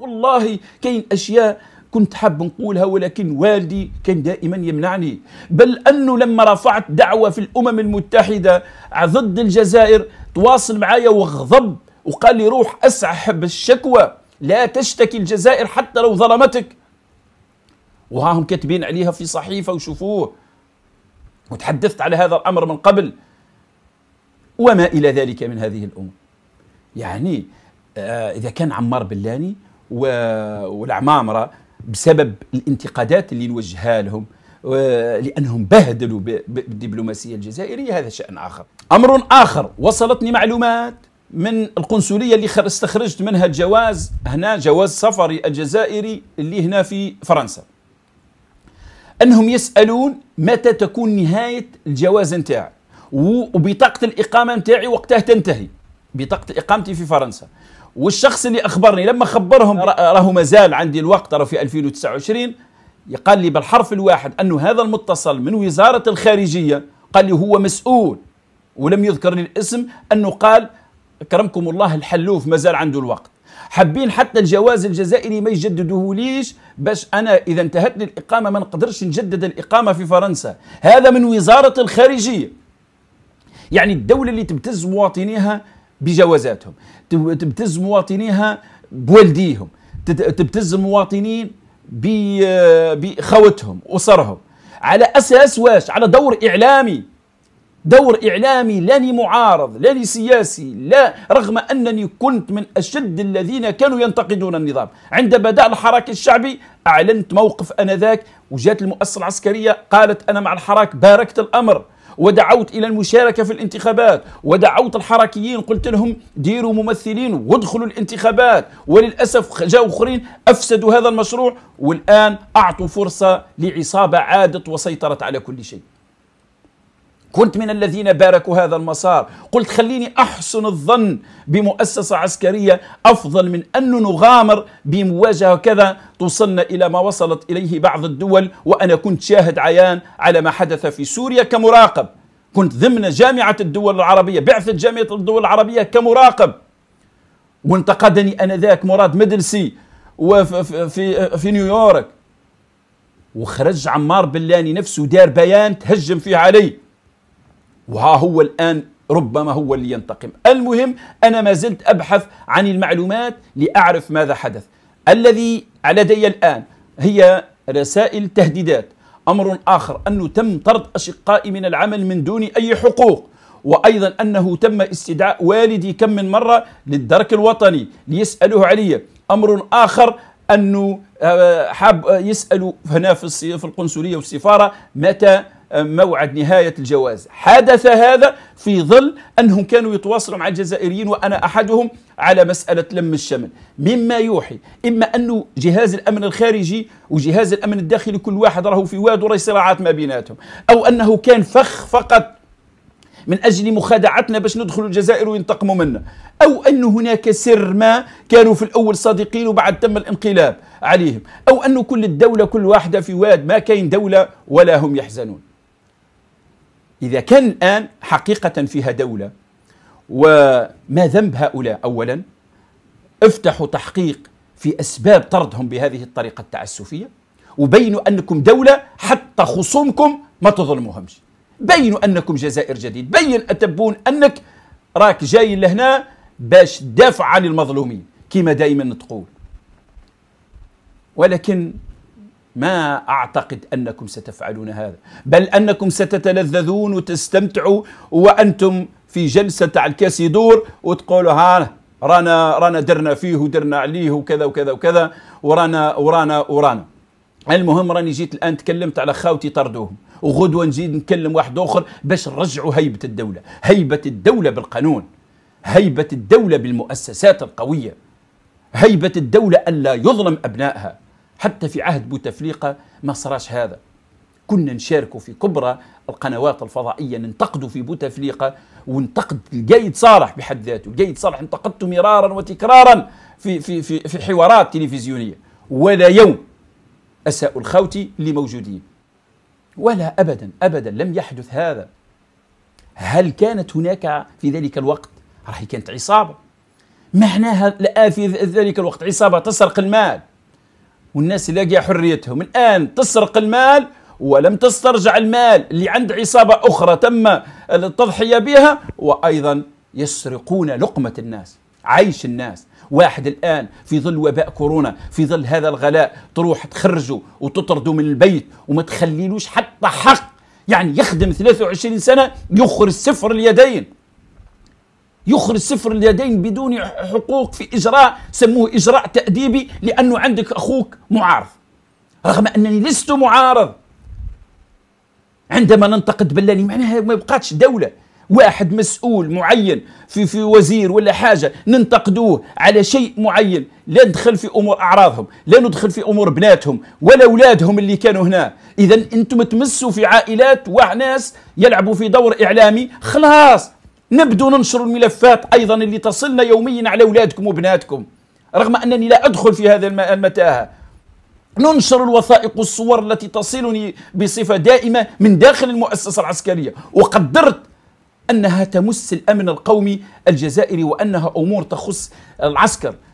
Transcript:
والله كاين اشياء كنت حاب نقولها ولكن والدي كان دائما يمنعني بل أنه لما رفعت دعوة في الأمم المتحدة ضد الجزائر تواصل معايا وغضب وقال لي روح اسحب الشكوى لا تشتكي الجزائر حتى لو ظلمتك وهاهم كاتبين عليها في صحيفة وشوفوه وتحدثت على هذا الأمر من قبل وما إلى ذلك من هذه الأمور يعني آه، إذا كان عمار بلاني والعمامره بسبب الانتقادات اللي نوجهها لهم لانهم بهدلوا بالدبلوماسيه الجزائريه هذا شان اخر. امر اخر وصلتني معلومات من القنصليه اللي استخرجت منها الجواز هنا جواز سفري الجزائري اللي هنا في فرنسا. انهم يسالون متى تكون نهايه الجواز نتاعي وبطاقه الاقامه نتاعي وقتها تنتهي. بطاقه اقامتي في فرنسا والشخص اللي اخبرني لما خبرهم راهو مازال عندي الوقت راه في 2029 قال لي بالحرف الواحد انه هذا المتصل من وزاره الخارجيه قال لي هو مسؤول ولم يذكر لي الاسم انه قال كرمكم الله الحلوف مازال عنده الوقت حابين حتى الجواز الجزائري ما يجددوه ليش باش انا اذا انتهت لي الاقامه ما نقدرش نجدد الاقامه في فرنسا هذا من وزاره الخارجيه يعني الدوله اللي تبتز مواطنيها بجوازاتهم تبتز مواطنيها بوالديهم تبتز مواطنين بخوتهم أسرهم على أساس واش على دور إعلامي دور إعلامي لاني معارض لاني سياسي لا رغم أنني كنت من أشد الذين كانوا ينتقدون النظام عند بدأ الحراك الشعبي أعلنت موقف أنذاك وجات المؤسسة العسكرية قالت أنا مع الحراك باركت الأمر ودعوت إلى المشاركة في الانتخابات ودعوت الحركيين قلت لهم ديروا ممثلين وادخلوا الانتخابات وللأسف جاءوا آخرين أفسدوا هذا المشروع والآن أعطوا فرصة لعصابة عادت وسيطرت على كل شيء كنت من الذين باركوا هذا المسار قلت خليني أحسن الظن بمؤسسة عسكرية أفضل من أن نغامر بمواجهة كذا توصلنا إلى ما وصلت إليه بعض الدول وأنا كنت شاهد عيان على ما حدث في سوريا كمراقب كنت ضمن جامعة الدول العربية بعثة جامعة الدول العربية كمراقب وانتقدني أنذاك مراد مدلسي وفي في, في نيويورك وخرج عمار بلاني نفسه دار بيان تهجم فيه علي وها هو الآن ربما هو اللي ينتقم المهم أنا ما زلت أبحث عن المعلومات لأعرف ماذا حدث الذي لدي الآن هي رسائل تهديدات أمر آخر أنه تم طرد أشقائي من العمل من دون أي حقوق وأيضا أنه تم استدعاء والدي كم من مرة للدرك الوطني ليسأله علي أمر آخر أنه آه، حاب يسأل هنا في القنصلية والسفارة متى موعد نهاية الجواز حدث هذا في ظل أنهم كانوا يتواصلوا مع الجزائريين وأنا أحدهم على مسألة لم الشمل مما يوحي إما أنه جهاز الأمن الخارجي وجهاز الأمن الداخلي كل واحد راهو في واد وراي صراعات ما بيناتهم أو أنه كان فخ فقط من أجل مخادعتنا باش ندخلوا الجزائر وينتقموا منا أو أن هناك سر ما كانوا في الأول صادقين وبعد تم الانقلاب عليهم أو أن كل الدولة كل واحدة في واد ما كاين دولة ولا هم يحزنون إذا كان الآن حقيقة فيها دولة وما ذنب هؤلاء أولا افتحوا تحقيق في أسباب طردهم بهذه الطريقة التعسفية وبينوا أنكم دولة حتى خصومكم ما تظلموهمش بينوا أنكم جزائر جديد بين أتبون أنك راك جاي لهنا باش تدافع عن المظلومين كما دائما تقول ولكن ما اعتقد انكم ستفعلون هذا بل انكم ستتلذذون وتستمتعوا وانتم في جلسه تاع الكاس يدور وتقولوا ها رانا رانا درنا فيه ودرنا عليه وكذا وكذا وكذا ورانا ورانا ورانا المهم راني جيت الان تكلمت على خاوتي طردوهم وغدوه نزيد نكلم واحد اخر باش نرجعوا هيبه الدوله هيبه الدوله بالقانون هيبه الدوله بالمؤسسات القويه هيبه الدوله الا يظلم ابنائها حتى في عهد بوتفليقة ما صراش هذا كنا نشاركوا في كبرى القنوات الفضائية ننتقدوا في بوتفليقة وننتقد الجيد صالح بحد ذاته الجيد صالح انتقدته مرارا وتكرارا في, في, في, في حوارات تلفزيونية ولا يوم أساء الخوت لموجودين ولا أبدا أبدا لم يحدث هذا هل كانت هناك في ذلك الوقت راهي كانت عصابة معناها في ذلك الوقت عصابة تسرق المال والناس اللي لاقيه حريتهم الآن تسرق المال ولم تسترجع المال اللي عند عصابة أخرى تم التضحية بها وأيضا يسرقون لقمة الناس عيش الناس واحد الآن في ظل وباء كورونا في ظل هذا الغلاء تروح تخرجه وتطرده من البيت وما تخليلوش حتى حق يعني يخدم 23 سنة يخرج صفر اليدين يخرج صفر اليدين بدون حقوق في إجراء سموه إجراء تأديبي لأنه عندك أخوك معارض رغم أنني لست معارض عندما ننتقد بلاني معناها ما بقاتش دولة واحد مسؤول معين في في وزير ولا حاجه ننتقدوه على شيء معين لا ندخل في امور اعراضهم لا ندخل في امور بناتهم ولا اولادهم اللي كانوا هنا اذا انتم تمسوا في عائلات وناس يلعبوا في دور اعلامي خلاص نبدو ننشر الملفات أيضا اللي تصلنا يوميا على أولادكم وبناتكم رغم أنني لا أدخل في هذا المتاهة ننشر الوثائق والصور التي تصلني بصفة دائمة من داخل المؤسسة العسكرية وقدرت أنها تمس الأمن القومي الجزائري وأنها أمور تخص العسكر